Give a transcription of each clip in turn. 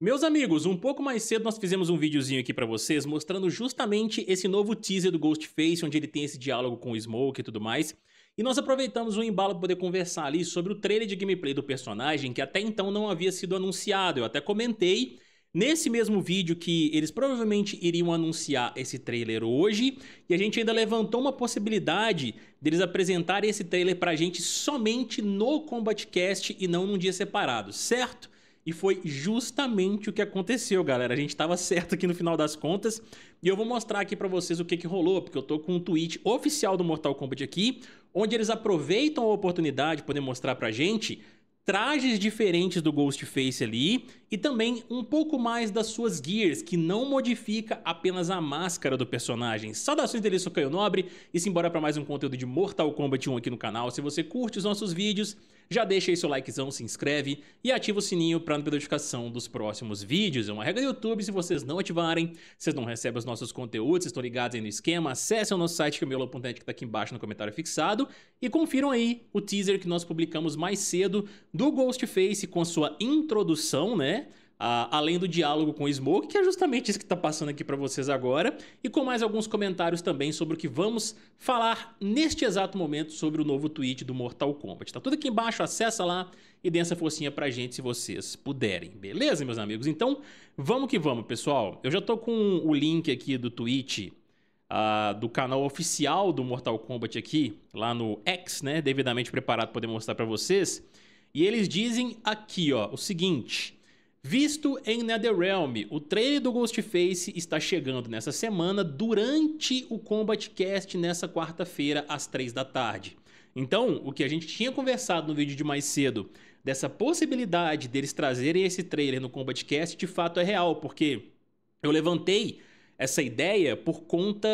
Meus amigos, um pouco mais cedo nós fizemos um videozinho aqui pra vocês mostrando justamente esse novo teaser do Ghostface, onde ele tem esse diálogo com o Smoke e tudo mais. E nós aproveitamos o embalo para poder conversar ali sobre o trailer de gameplay do personagem, que até então não havia sido anunciado. Eu até comentei nesse mesmo vídeo que eles provavelmente iriam anunciar esse trailer hoje, e a gente ainda levantou uma possibilidade deles apresentarem esse trailer pra gente somente no Combatcast e não num dia separado, certo? E foi justamente o que aconteceu, galera. A gente estava certo aqui no final das contas. E eu vou mostrar aqui para vocês o que, que rolou, porque eu tô com um tweet oficial do Mortal Kombat aqui, onde eles aproveitam a oportunidade de poder mostrar pra gente trajes diferentes do Ghostface ali e também um pouco mais das suas gears, que não modifica apenas a máscara do personagem. Saudações deles, sou Caio Nobre e simbora para mais um conteúdo de Mortal Kombat 1 aqui no canal. Se você curte os nossos vídeos, já deixa aí seu likezão, se inscreve e ativa o sininho para notificação dos próximos vídeos. É uma regra do YouTube, se vocês não ativarem, vocês não recebem os nossos conteúdos, estão ligados aí no esquema, acessem o nosso site camiola.net que é está aqui embaixo no comentário fixado e confiram aí o teaser que nós publicamos mais cedo do Ghostface com a sua introdução, né? Uh, além do diálogo com o Smoke, que é justamente isso que está passando aqui para vocês agora, e com mais alguns comentários também sobre o que vamos falar neste exato momento sobre o novo tweet do Mortal Kombat. Tá tudo aqui embaixo, acessa lá e dê essa forcinha pra gente se vocês puderem, beleza, meus amigos? Então, vamos que vamos, pessoal. Eu já tô com o link aqui do tweet uh, do canal oficial do Mortal Kombat aqui, lá no X, né, devidamente preparado para poder mostrar para vocês. E eles dizem aqui, ó, o seguinte... Visto em NetherRealm, o trailer do Ghostface está chegando nessa semana durante o CombatCast nessa quarta-feira às 3 da tarde. Então, o que a gente tinha conversado no vídeo de mais cedo, dessa possibilidade deles trazerem esse trailer no CombatCast, de fato é real, porque eu levantei essa ideia por conta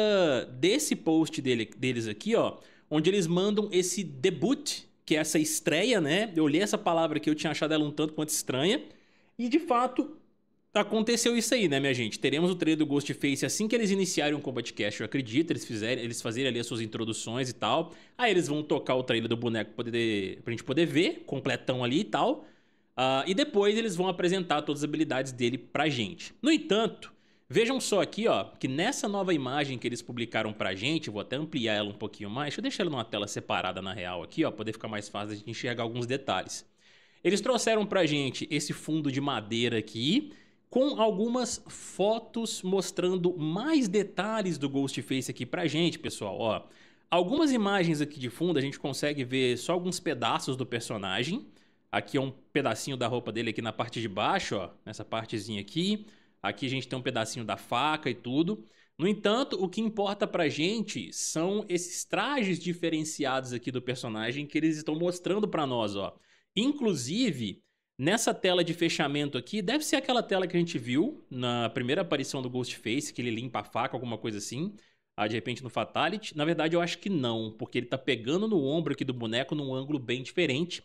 desse post dele, deles aqui, ó, onde eles mandam esse debut, que é essa estreia, né? Eu olhei essa palavra que eu tinha achado ela um tanto quanto estranha, e de fato, aconteceu isso aí, né, minha gente? Teremos o trailer do Ghostface assim que eles iniciarem o Combat Cash, eu acredito, eles fizerem, eles fazerem ali as suas introduções e tal. Aí eles vão tocar o trailer do boneco poder, pra gente poder ver, completão ali e tal. Uh, e depois eles vão apresentar todas as habilidades dele pra gente. No entanto, vejam só aqui, ó, que nessa nova imagem que eles publicaram pra gente, vou até ampliar ela um pouquinho mais, deixa eu deixar ela numa tela separada na real aqui, ó, poder ficar mais fácil de enxergar alguns detalhes. Eles trouxeram pra gente esse fundo de madeira aqui, com algumas fotos mostrando mais detalhes do Ghostface aqui pra gente, pessoal, ó. Algumas imagens aqui de fundo a gente consegue ver só alguns pedaços do personagem. Aqui é um pedacinho da roupa dele aqui na parte de baixo, ó, nessa partezinha aqui. Aqui a gente tem um pedacinho da faca e tudo. No entanto, o que importa pra gente são esses trajes diferenciados aqui do personagem que eles estão mostrando pra nós, ó. Inclusive, nessa tela de fechamento aqui, deve ser aquela tela que a gente viu na primeira aparição do Ghostface, que ele limpa a faca, alguma coisa assim. Ah, de repente no Fatality. Na verdade, eu acho que não, porque ele tá pegando no ombro aqui do boneco num ângulo bem diferente.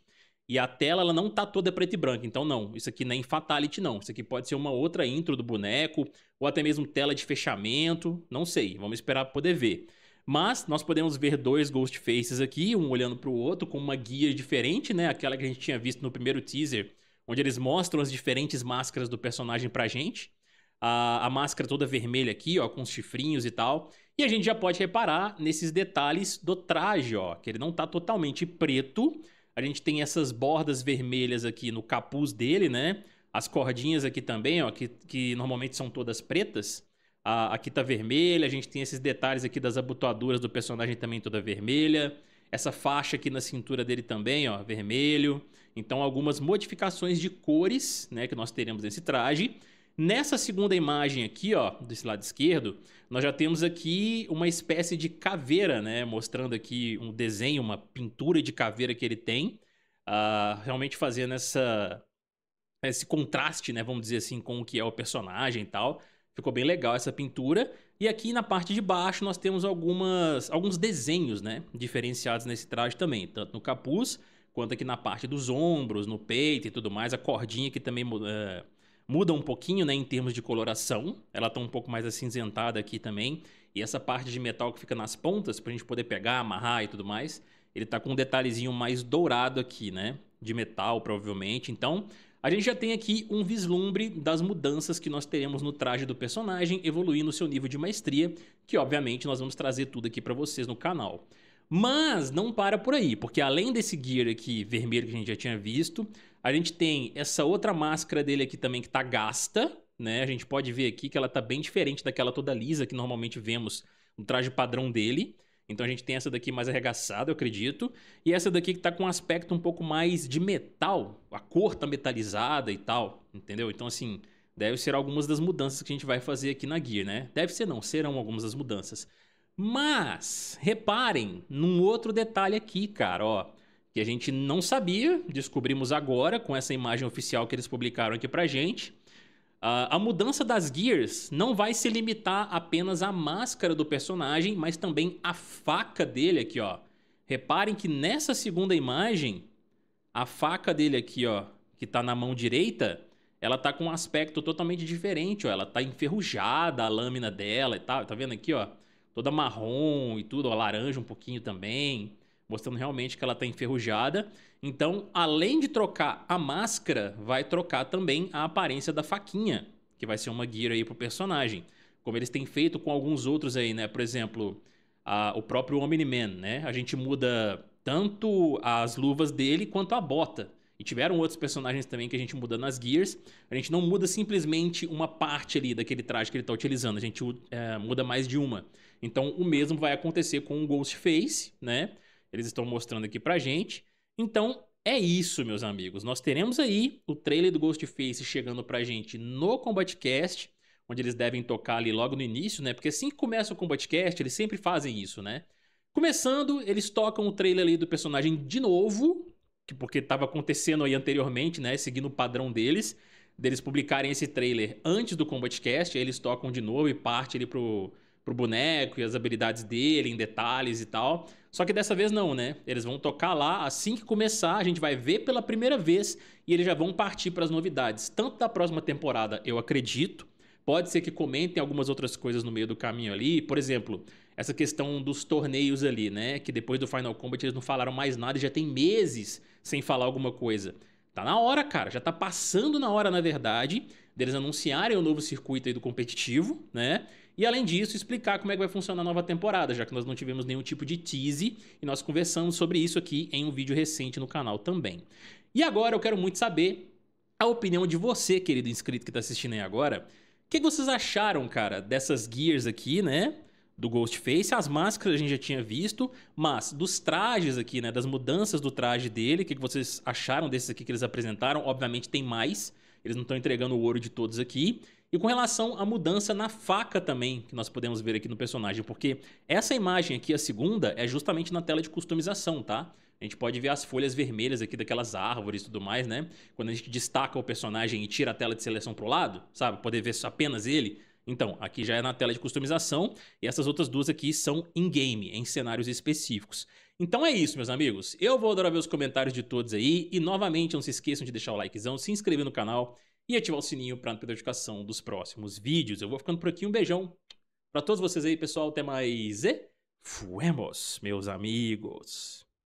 E a tela ela não tá toda preta e branca, então não, isso aqui nem é Fatality não. Isso aqui pode ser uma outra intro do boneco, ou até mesmo tela de fechamento, não sei, vamos esperar poder ver. Mas nós podemos ver dois ghost faces aqui, um olhando para o outro, com uma guia diferente, né? Aquela que a gente tinha visto no primeiro teaser, onde eles mostram as diferentes máscaras do personagem pra gente. A, a máscara toda vermelha aqui, ó, com os chifrinhos e tal. E a gente já pode reparar nesses detalhes do traje, ó, que ele não tá totalmente preto. A gente tem essas bordas vermelhas aqui no capuz dele, né? As cordinhas aqui também, ó, que, que normalmente são todas pretas a, aqui está vermelha, a gente tem esses detalhes aqui das abotoaduras do personagem também toda vermelha. Essa faixa aqui na cintura dele também, ó, vermelho. Então, algumas modificações de cores, né, que nós teremos nesse traje. Nessa segunda imagem aqui, ó, desse lado esquerdo, nós já temos aqui uma espécie de caveira, né, mostrando aqui um desenho, uma pintura de caveira que ele tem, uh, realmente fazendo essa, esse contraste, né, vamos dizer assim, com o que é o personagem e tal. Ficou bem legal essa pintura. E aqui na parte de baixo nós temos algumas, alguns desenhos né, diferenciados nesse traje também, tanto no capuz quanto aqui na parte dos ombros, no peito e tudo mais. A cordinha que também uh, muda um pouquinho né, em termos de coloração. Ela está um pouco mais acinzentada aqui também. E essa parte de metal que fica nas pontas para a gente poder pegar, amarrar e tudo mais, ele está com um detalhezinho mais dourado aqui, né? De metal, provavelmente. Então, a gente já tem aqui um vislumbre das mudanças que nós teremos no traje do personagem, evoluindo seu nível de maestria, que obviamente nós vamos trazer tudo aqui para vocês no canal. Mas não para por aí, porque além desse gear aqui vermelho que a gente já tinha visto, a gente tem essa outra máscara dele aqui também que tá gasta, né? A gente pode ver aqui que ela tá bem diferente daquela toda lisa que normalmente vemos no traje padrão dele. Então a gente tem essa daqui mais arregaçada, eu acredito, e essa daqui que tá com um aspecto um pouco mais de metal, a cor tá metalizada e tal, entendeu? Então assim, deve ser algumas das mudanças que a gente vai fazer aqui na Gear, né? Deve ser não, serão algumas das mudanças. Mas, reparem num outro detalhe aqui, cara, ó, que a gente não sabia, descobrimos agora com essa imagem oficial que eles publicaram aqui pra gente, Uh, a mudança das gears não vai se limitar apenas à máscara do personagem, mas também à faca dele aqui, ó. Reparem que nessa segunda imagem, a faca dele aqui, ó, que tá na mão direita, ela tá com um aspecto totalmente diferente, ó. Ela tá enferrujada, a lâmina dela e tal. Tá vendo aqui, ó? Toda marrom e tudo, ó, laranja um pouquinho também mostrando realmente que ela está enferrujada. Então, além de trocar a máscara, vai trocar também a aparência da faquinha, que vai ser uma gear aí pro personagem. Como eles têm feito com alguns outros aí, né? Por exemplo, a, o próprio Omni-Man, né? A gente muda tanto as luvas dele quanto a bota. E tiveram outros personagens também que a gente muda nas gears. A gente não muda simplesmente uma parte ali daquele traje que ele está utilizando. A gente é, muda mais de uma. Então o mesmo vai acontecer com o Ghostface, né? eles estão mostrando aqui pra gente. Então, é isso, meus amigos. Nós teremos aí o trailer do Ghostface chegando pra gente no Combatcast, onde eles devem tocar ali logo no início, né? Porque assim que começa o Combatcast, eles sempre fazem isso, né? Começando, eles tocam o trailer ali do personagem de novo, que porque estava acontecendo aí anteriormente, né? Seguindo o padrão deles, deles publicarem esse trailer antes do Combatcast, aí eles tocam de novo e parte ali pro pro boneco e as habilidades dele em detalhes e tal. Só que dessa vez não, né? Eles vão tocar lá assim que começar, a gente vai ver pela primeira vez e eles já vão partir para as novidades, tanto da próxima temporada, eu acredito. Pode ser que comentem algumas outras coisas no meio do caminho ali, por exemplo, essa questão dos torneios ali, né? Que depois do Final Combat eles não falaram mais nada e já tem meses sem falar alguma coisa. Tá na hora, cara. Já tá passando na hora, na verdade, deles anunciarem o novo circuito aí do competitivo, né? E além disso, explicar como é que vai funcionar a nova temporada, já que nós não tivemos nenhum tipo de tease e nós conversamos sobre isso aqui em um vídeo recente no canal também. E agora eu quero muito saber a opinião de você, querido inscrito que tá assistindo aí agora. O que, que vocês acharam, cara, dessas gears aqui, né? do Ghostface. As máscaras a gente já tinha visto, mas dos trajes aqui, né? Das mudanças do traje dele, o que, que vocês acharam desses aqui que eles apresentaram? Obviamente tem mais, eles não estão entregando o ouro de todos aqui. E com relação à mudança na faca também, que nós podemos ver aqui no personagem, porque essa imagem aqui, a segunda, é justamente na tela de customização, tá? A gente pode ver as folhas vermelhas aqui daquelas árvores e tudo mais, né? Quando a gente destaca o personagem e tira a tela de seleção pro lado, sabe? Poder ver apenas ele, então, aqui já é na tela de customização e essas outras duas aqui são in-game, em cenários específicos. Então é isso, meus amigos. Eu vou adorar ver os comentários de todos aí e novamente não se esqueçam de deixar o likezão, se inscrever no canal e ativar o sininho para não perder notificação dos próximos vídeos. Eu vou ficando por aqui, um beijão para todos vocês aí, pessoal. Até mais e fuemos, meus amigos.